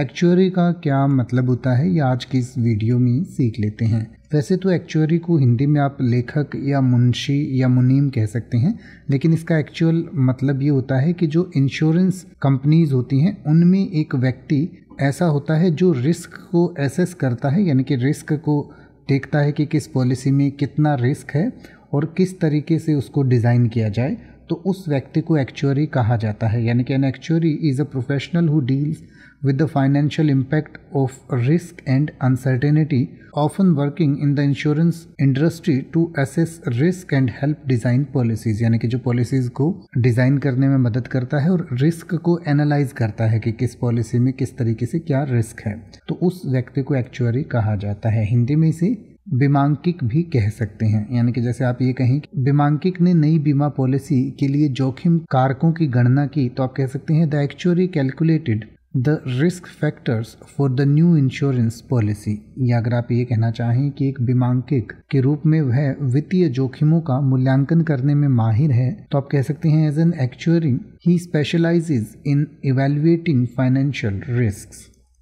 actuary का क्या मतलब होता है ये आज की इस वीडियो में सीख लेते हैं वैसे तो एक्चुअरी को हिंदी में आप लेखक या मुंशी या मुनीम कह सकते हैं लेकिन इसका एक्चुअल मतलब ये होता है कि जो इंश्योरेंस कंपनीज होती हैं उनमें एक व्यक्ति ऐसा होता है जो रिस्क को एसेस करता है यानी कि रिस्क को देखता है कि किस पॉलिसी में कितना रिस्क है और किस तरीके से उसको डिज़ाइन किया जाए तो उस व्यक्ति को एक्चुअरी कहा जाता है यानी कि an actuary is a professional who deals with the financial impact of risk and uncertainty often working in the insurance industry to assess risk and help design policies यानी कि जो पॉलिसीज़ को डिज़ाइन करने में मदद करता है और रिस्क को एनालाइज करता है कि किस पॉलिसी में किस तरीके से क्या रिस्क है तो उस व्यक्ति को एक्चुअरी कहा जाता है हिंदी में इसे बीमांकिक भी कह सकते हैं यानी कि जैसे आप ये कहें बीमांकिक ने नई बीमा पॉलिसी के लिए जोखिम कारकों की गणना की तो आप कह सकते हैं the actually calculated the risk factors for the new insurance policy या अगर आप ये कहना चाहें कि एक बीमांकिक के रूप में वह वित्तीय जोखिमों का मूल्यांकन करने में माहिर है तो आप कह सकते हैं as an actuary he specialises in evaluating financial risk